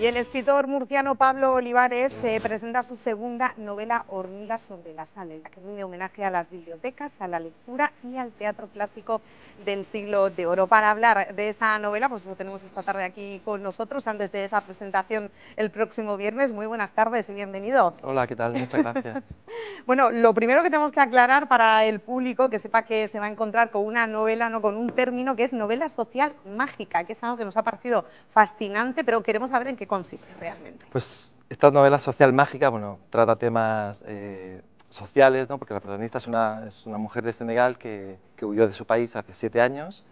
Y el escritor murciano Pablo Olivares eh, presenta su segunda novela Hormigas sobre la sal, en la que rinde homenaje a las bibliotecas, a la lectura y al teatro clásico del siglo de oro. Para hablar de esta novela, pues lo tenemos esta tarde aquí con nosotros, antes de esa presentación el próximo viernes. Muy buenas tardes y bienvenido. Hola, ¿qué tal? Muchas gracias. bueno, lo primero que tenemos que aclarar para el público, que sepa que se va a encontrar con una novela, no con un término, que es novela social mágica, que es algo que nos ha parecido fascinante, pero queremos saber en qué consiste realmente. Pues esta novela social mágica, bueno, trata temas eh, sociales, ¿no? porque la protagonista es una, es una mujer de Senegal que, huyó de su país hace siete años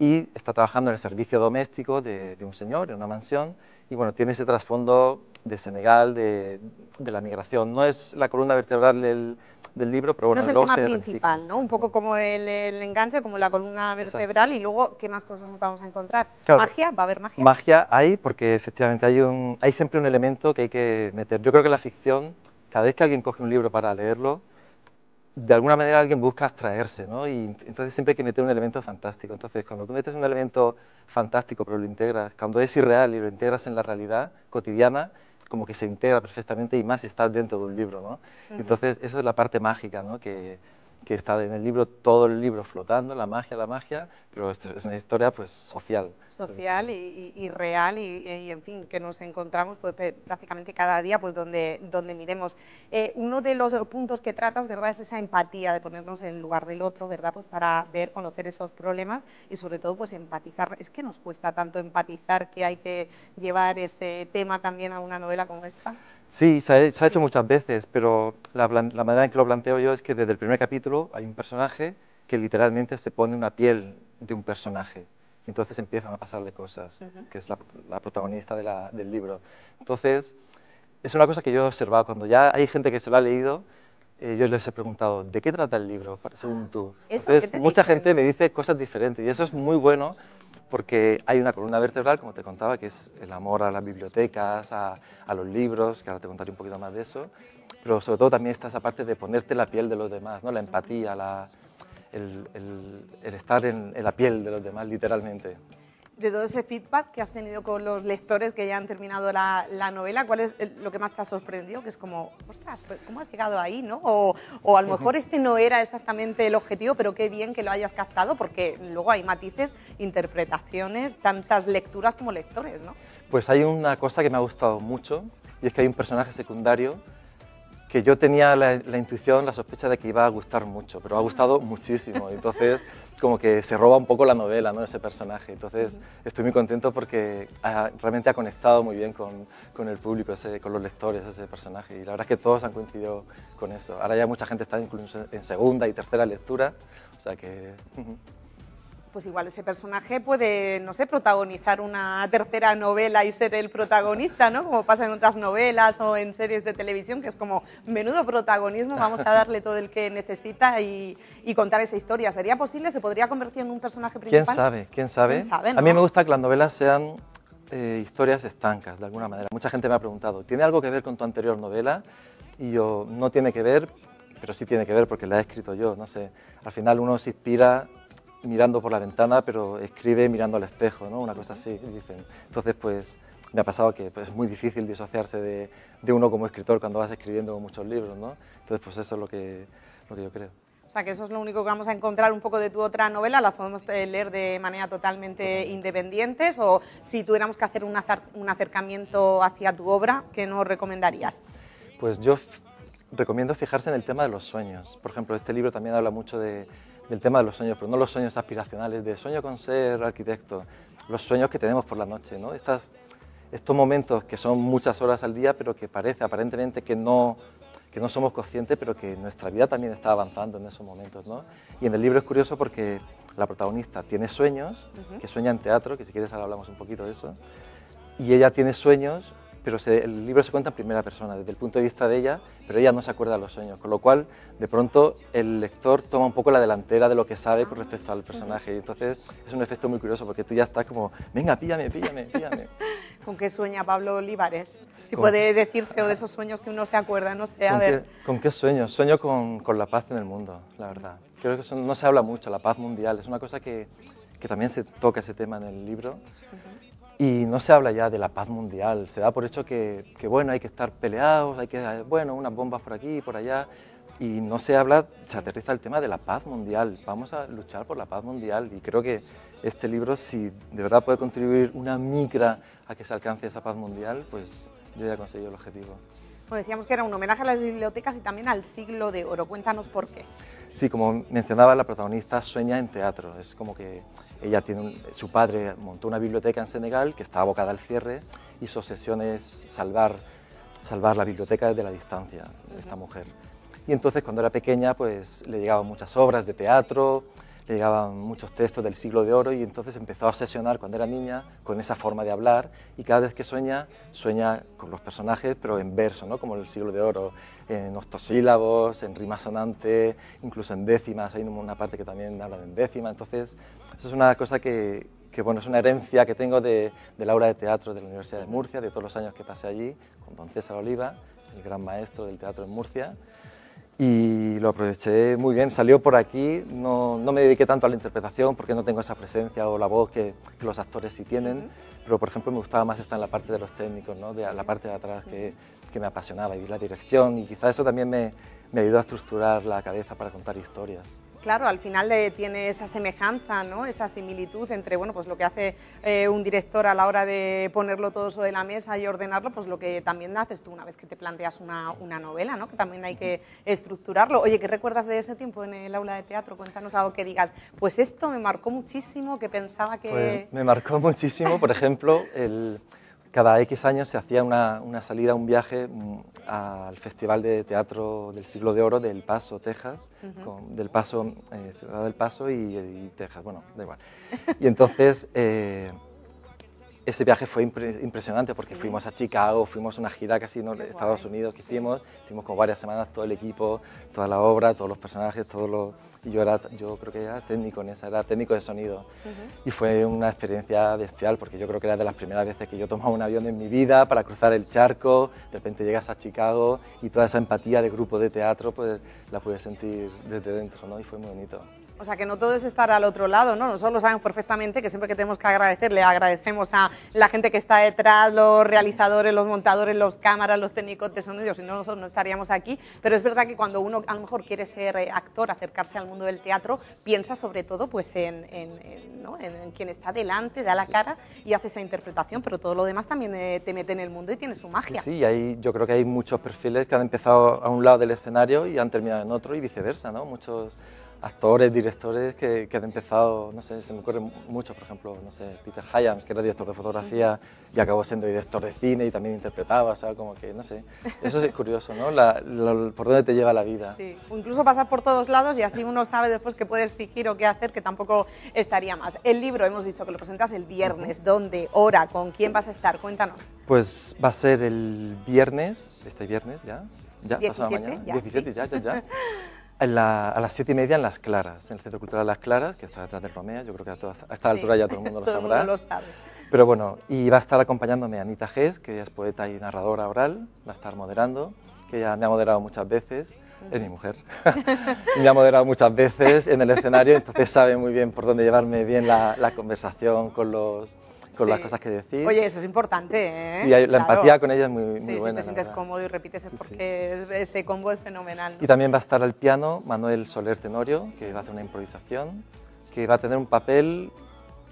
y está trabajando en el servicio doméstico de, de un señor, en una mansión, y bueno, tiene ese trasfondo de Senegal, de, de, la migración. No es la columna vertebral del, del libro, pero bueno, no es el tema principal, ¿no? Un poco como el, el, enganche, como la columna vertebral y luego qué más cosas vamos a encontrar. magia, va a haber magia. Magia hay porque efectivamente hay un hay siempre un elemento que hay que meter. Yo creo que la ficción, cada vez que alguien coge un libro para leerlo, de alguna manera alguien busca abstraerse, ¿no? Y entonces siempre hay que meter un elemento fantástico. Entonces, cuando tú metes un elemento fantástico, pero lo integras, cuando es irreal y lo integras en la realidad cotidiana, como que se integra perfectamente y más está dentro de un libro, ¿no? Entonces, eso es la parte mágica, ¿no? Que, que está en el libro, todo el libro flotando, la magia, la magia, pero es una historia pues social. Social y, real eh, y, en fin, que nos encontramos pues, prácticamente cada día pues donde, donde miremos. Eh, uno de los puntos que tratas, ¿verdad?, es esa empatía de ponernos en el lugar del otro, ¿verdad?, pues para ver, conocer esos problemas y sobre todo pues empatizar. Es que nos cuesta tanto empatizar que hay que llevar ese tema también a una novela como esta. Sí, se ha, hecho muchas veces, pero la, manera en que lo planteo yo es que desde el primer capítulo hay un personaje que literalmente se pone una piel de un personaje. Y entonces empiezan a pasarle cosas, que es la, protagonista del libro. Entonces, es una cosa que yo he observado. Cuando ya hay gente que se lo ha leído, eh, yo les he preguntado, ¿de qué trata el libro, según tú? Entonces, mucha gente me dice cosas diferentes y eso es muy bueno porque hay una columna vertebral, como te contaba, que es el amor a las bibliotecas, a, los libros, que ahora te contaré un poquito más de eso, pero sobre todo también está esa parte de ponerte la piel de los demás, ¿no? la empatía, el, estar en la piel de los demás, literalmente de todo ese feedback que has tenido con los lectores que ya han terminado la, novela, ¿cuál es lo que más te ha sorprendido? Que es como, ostras, pues, ¿cómo has llegado ahí? ¿no? O, o a lo mejor este no era exactamente el objetivo, pero qué bien que lo hayas captado, porque luego hay matices, interpretaciones, tantas lecturas como lectores, Pues hay una cosa que me ha gustado mucho, y es que hay un personaje secundario que yo tenía la, intuición, la sospecha de que iba a gustar mucho, pero ha gustado mm. muchísimo. Entonces, como que se roba un poco la novela, ¿no? Ese personaje. Entonces, estoy muy contento porque ah, realmente ha conectado muy bien con, con el público, con los lectores, ese personaje. Y la verdad es que todos han coincidido con eso. Ahora ya mucha gente está incluso en segunda y tercera lectura, o sea que pues igual ese personaje puede, no sé, protagonizar una tercera novela y ser el protagonista, ¿no? Como pasa en otras novelas o en series de televisión, que es como menudo protagonismo, vamos a darle todo el que necesita y, contar esa historia. ¿Sería posible? ¿Se podría convertir en un personaje principal? ¿Quién sabe? ¿Quién sabe? A mí me gusta que las novelas sean eh, historias estancas, de alguna manera. Mucha gente me ha preguntado, ¿tiene algo que ver con tu anterior novela? Y yo, no tiene que ver, pero sí tiene que ver porque la he escrito yo, no sé. Al final uno se inspira mirando por la ventana, pero escribe mirando al espejo, ¿no? Una cosa así, dicen. Entonces, pues me ha pasado que pues, es muy difícil disociarse de, de, uno como escritor cuando vas escribiendo muchos libros, ¿no? Entonces, pues eso es lo que, lo que yo creo. O sea, que eso es lo único que vamos a encontrar un poco de tu otra novela, la podemos eh, leer de manera totalmente independiente, o si tuviéramos que hacer un, un acercamiento hacia tu obra, ¿qué nos recomendarías? Pues yo recomiendo fijarse en el tema de los sueños. Por ejemplo, este libro también habla mucho de, del tema de los sueños, pero no los sueños aspiracionales, de sueño con ser arquitecto, los sueños que tenemos por la noche, ¿no? estos momentos que son muchas horas al día, pero que parece aparentemente que no, que no somos conscientes, pero que nuestra vida también está avanzando en esos momentos. ¿no? Y en el libro es curioso porque la protagonista tiene sueños, que sueña en teatro, que si quieres ahora hablamos un poquito de eso, y ella tiene sueños pero el libro se cuenta en primera persona, desde el punto de vista de ella, pero ella no se acuerda de los sueños, con lo cual de pronto el lector toma un poco la delantera de lo que sabe con respecto al personaje. Y entonces es un efecto muy curioso porque tú ya estás como, venga, píllame, píllame, píllame. ¿Con qué sueña Pablo Olivares? Si puede decirse o de esos sueños que uno se acuerda, no sé, a ver. ¿Con qué sueño? Sueño con, con, la paz en el mundo, la verdad. Creo que no se habla mucho, la paz mundial, es una cosa que, que también se toca ese tema en el libro. Y no se habla ya de la paz mundial, se da por hecho que, bueno, hay que estar peleados, hay que, bueno, unas bombas por aquí y por allá, y no se habla, se aterriza el tema de la paz mundial, vamos a luchar por la paz mundial, y creo que este libro, si de verdad puede contribuir una micra a que se alcance esa paz mundial, pues yo ya he conseguido el objetivo. Pues decíamos que era un homenaje a las bibliotecas y también al siglo de oro, cuéntanos por qué. Sí, como mencionaba, la protagonista sueña en teatro. Es como que ella tiene su padre montó una biblioteca en Senegal que estaba abocada al cierre y su obsesión es salvar, salvar la biblioteca desde la distancia de esta mujer. Y entonces cuando era pequeña pues le llegaban muchas obras de teatro, le llegaban muchos textos del siglo de oro y entonces empezó a obsesionar cuando era niña con esa forma de hablar y cada vez que sueña, sueña con los personajes pero en verso, ¿no? como el siglo de oro, en octosílabos, en rima sonante, incluso en décimas, hay una parte que también habla en décima, entonces eso es una cosa que, que bueno, es una herencia que tengo de, la obra de teatro de la Universidad de Murcia, de todos los años que pasé allí, con don César Oliva, el gran maestro del teatro en Murcia y lo aproveché muy bien. Salió por aquí, no, no, me dediqué tanto a la interpretación porque no tengo esa presencia o la voz que, los actores sí tienen, pero por ejemplo me gustaba más estar en la parte de los técnicos, ¿no? de la parte de atrás que, que me apasionaba y la dirección y quizá eso también me, me ayudó a estructurar la cabeza para contar historias claro, al final tiene esa semejanza, ¿no? esa similitud entre bueno, pues lo que hace eh, un director a la hora de ponerlo todo sobre la mesa y ordenarlo, pues lo que también haces tú una vez que te planteas una, novela, ¿no? que también hay que estructurarlo. Oye, ¿qué recuerdas de ese tiempo en el aula de teatro? Cuéntanos algo que digas, pues esto me marcó muchísimo, que pensaba que... Pues me marcó muchísimo, por ejemplo, el cada X años se hacía una, salida, un viaje mm, al Festival de Teatro del Siglo de Oro del Paso, Texas, del Paso, eh, Ciudad del Paso y, Texas, bueno, da igual. Y entonces eh, ese viaje fue impresionante porque fuimos a Chicago, fuimos a una gira casi en Estados Unidos que hicimos, hicimos como varias semanas todo el equipo, toda la obra, todos los personajes, todos los... Y yo, era, yo creo que era técnico en esa, era técnico de sonido. Y fue una experiencia bestial porque yo creo que era de las primeras veces que yo tomaba un avión en mi vida para cruzar el charco, de repente llegas a Chicago y toda esa empatía de grupo de teatro pues la pude sentir desde dentro ¿no? y fue muy bonito. O sea, que no todo es estar al otro lado, ¿no? Nosotros lo sabemos perfectamente, que siempre que tenemos que agradecer, le agradecemos a la gente que está detrás, los realizadores, los montadores, los cámaras, los técnicos de sonido, si no, nosotros no estaríamos aquí. Pero es verdad que cuando uno a lo mejor quiere ser eh, actor, acercarse al mundo del teatro, piensa sobre todo pues en, quien está delante, da la cara y hace esa interpretación, pero todo lo demás también eh, te mete en el mundo y tiene su magia. Sí, sí hay, yo creo que hay muchos perfiles que han empezado a un lado del escenario y han terminado en otro y viceversa, ¿no? Muchos actores, directores que, que, han empezado, no sé, se me ocurren muchos, por ejemplo, no sé, Peter Hyams, que era director de fotografía y acabó siendo director de cine y también interpretaba, o sea, como que, no sé, eso es curioso, ¿no? por dónde te lleva la vida. Sí, incluso pasas por todos lados y así uno sabe después qué puede exigir o qué hacer, que tampoco estaría más. El libro, hemos dicho que lo presentas el viernes, ¿dónde, hora, con quién vas a estar? Cuéntanos. Pues va a ser el viernes, este viernes ya, ya, pasado mañana, ya, 17, ya, ya, ya. a las siete y media en Las Claras, en el Centro Cultural Las Claras, que está detrás del Romea, yo creo que a, esta altura ya todo el mundo lo sabrá. sabe. Pero bueno, y va a estar acompañándome Anita Gess, que es poeta y narradora oral, va a estar moderando, que ella me ha moderado muchas veces, es mi mujer, me ha moderado muchas veces en el escenario, entonces sabe muy bien por dónde llevarme bien la conversación con los, con las cosas que decís. Oye, eso es importante, ¿eh? la empatía con ella es muy, muy sí, buena. Sí, te sientes cómodo y repites porque ese combo es fenomenal. Y también va a estar al piano Manuel Soler Tenorio, que va a hacer una improvisación, que va a tener un papel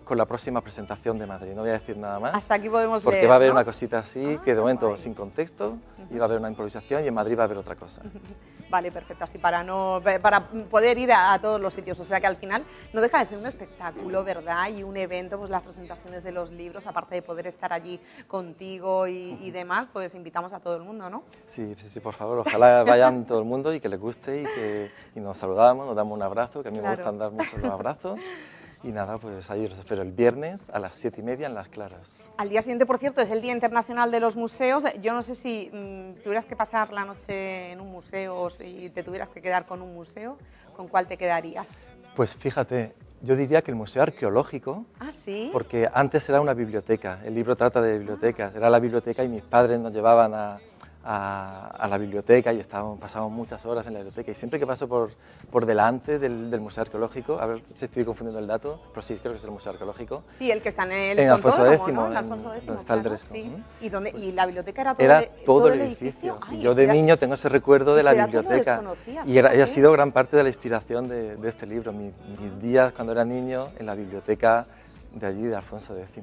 con la próxima presentación de Madrid. No voy a decir nada más. Hasta aquí podemos Porque va a haber una cosita así, ah, que de momento sin contexto, y va a haber una improvisación, y en Madrid va a haber otra cosa. Vale, perfecto, así para, no, para poder ir a, todos los sitios. O sea que al final no deja de ser un espectáculo, ¿verdad? Y un evento, pues las presentaciones de los libros, aparte de poder estar allí contigo y, demás, pues invitamos a todo el mundo, ¿no? Sí, sí, sí, por favor, ojalá vayan todo el mundo y que les guste y que nos saludamos, nos damos un abrazo, que a mí me gustan dar muchos abrazos. Y nada, pues ahí los espero el viernes a las siete y media en Las Claras. Al día siguiente, por cierto, es el Día Internacional de los Museos. Yo no sé si mm, tuvieras que pasar la noche en un museo o si te tuvieras que quedar con un museo, ¿con cuál te quedarías? Pues fíjate, yo diría que el Museo Arqueológico, ¿Ah, sí? porque antes era una biblioteca, el libro trata de bibliotecas, era la biblioteca y mis padres nos llevaban a, a, la biblioteca y estábamos, pasábamos muchas horas en la biblioteca y siempre que paso por, por delante del, Museo Arqueológico, a ver si estoy confundiendo el dato, pero sí, creo que es el Museo Arqueológico. Sí, el que está en el Alfonso X, donde está el resto Sí. ¿Y, ¿Y pues la biblioteca era todo, era todo, el edificio? yo de niño tengo ese recuerdo de pues la biblioteca y, ha sido gran parte de la inspiración de, este libro, mis días cuando era niño en la biblioteca de allí, de Alfonso X.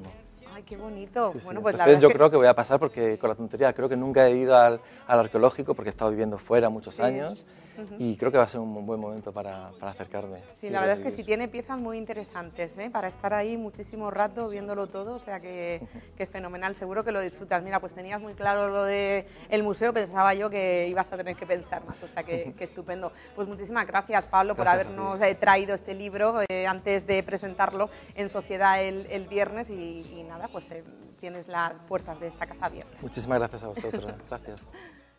Ay, qué bonito. bueno, pues Entonces, yo creo que voy a pasar porque con la tontería, creo que nunca he ido al, arqueológico porque he estado viviendo fuera muchos años. Y creo que va a ser un buen momento para, para acercarme. Sí, la verdad es que sí tiene piezas muy interesantes, ¿eh? para estar ahí muchísimo rato viéndolo todo, o sea que, que, es fenomenal, seguro que lo disfrutas. Mira, pues tenías muy claro lo del el museo, pensaba yo que ibas a tener que pensar más, o sea que, que estupendo. Pues muchísimas gracias, Pablo, por habernos eh, traído este libro eh, antes de presentarlo en Sociedad el, el viernes y, y, nada, pues tienes las puertas de esta casa abiertas. Muchísimas gracias a vosotros, gracias.